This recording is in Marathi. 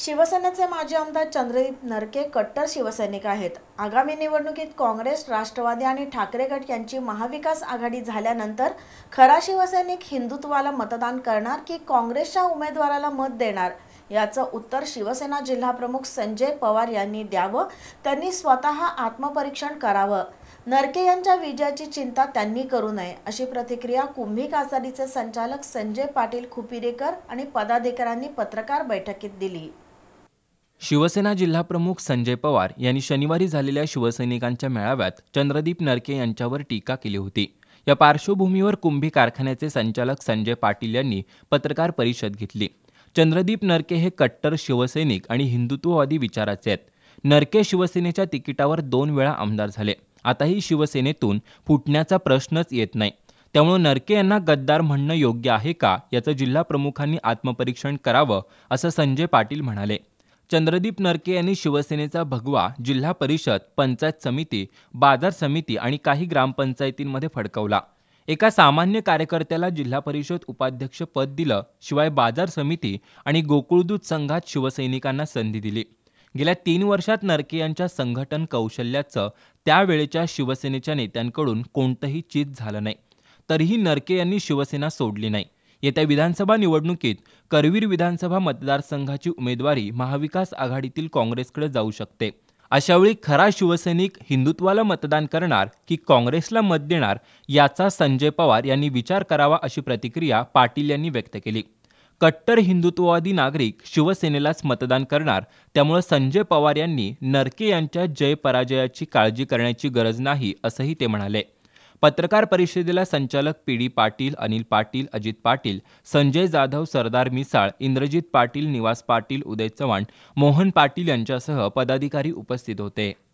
शिवसेनेचे माजी आमदार चंद्रदीप नरके कट्टर शिवसैनिक आहेत आगामी निवडणुकीत काँग्रेस राष्ट्रवादी आणि ठाकरे गट यांची महाविकास आघाडी झाल्यानंतर खरा शिवसैनिक हिंदुत्वाला मतदान करणार की काँग्रेसच्या उमेदवाराला मत देणार याचं उत्तर शिवसेना जिल्हाप्रमुख संजय पवार यांनी द्यावं त्यांनी स्वतः आत्मपरीक्षण करावं नरके यांच्या विजयाची चिंता त्यांनी करू नये अशी प्रतिक्रिया कुंभी कासारीचे संचालक संजय पाटील खुपिरेकर आणि पदाधिकाऱ्यांनी पत्रकार बैठकीत दिली शिवसेना जिल्हाप्रमुख संजय पवार यांनी शनिवारी झालेल्या शिवसैनिकांच्या मेळाव्यात चंद्रदीप नरके यांच्यावर टीका केली होती या पार्श्वभूमीवर कुंभी कारखान्याचे संचालक संजय पाटील यांनी पत्रकार परिषद घेतली चंद्रदीप नरके हे कट्टर शिवसैनिक आणि हिंदुत्ववादी विचाराचे आहेत नरके शिवसेनेच्या तिकिटावर दोन वेळा आमदार झाले आताही शिवसेनेतून फुटण्याचा प्रश्नच येत नाही त्यामुळे नरके यांना गद्दार म्हणणं योग्य आहे का याचं जिल्हा प्रमुखांनी आत्मपरीक्षण करावं असं संजय पाटील म्हणाले चंद्रदीप नरके यांनी शिवसेनेचा भगवा जिल्हा परिषद पंचायत समिती बाजार समिती आणि काही ग्रामपंचायतींमध्ये फडकवला एका सामान्य कार्यकर्त्याला जिल्हा परिषद उपाध्यक्ष पद दिलं शिवाय बाजार समिती आणि गोकुळदूत संघात शिवसैनिकांना संधी दिली गेल्या तीन वर्षात नरके यांच्या संघटन कौशल्याचं त्यावेळेच्या शिवसेनेच्या नेत्यांकडून कोणतंही चित झालं नाही तरीही नरके यांनी शिवसेना सोडली नाही येत्या विधानसभा निवडणुकीत करवीर विधानसभा मतदारसंघाची उमेदवारी महाविकास आघाडीतील काँग्रेसकडे जाऊ शकते अशावेळी खरा शिवसैनिक हिंदुत्वाला मतदान करणार की काँग्रेसला मत देणार याचा संजय पवार यांनी विचार करावा अशी प्रतिक्रिया पाटील यांनी व्यक्त केली कट्टर हिंदुत्ववादी नागरिक शिवसेनेलाच मतदान करणार त्यामुळे संजय पवार यांनी नरके यांच्या जय पराजयाची काळजी करण्याची गरज नाही असंही ते म्हणाले पत्रकार परिषदेला संचालक पी डी पाटील अनिल पाटील अजित पाटील संजय जाधव सरदार मिसाळ इंद्रजित पाटील निवास पाटील उदय चव्हाण मोहन पाटील यांच्यासह पदाधिकारी उपस्थित होते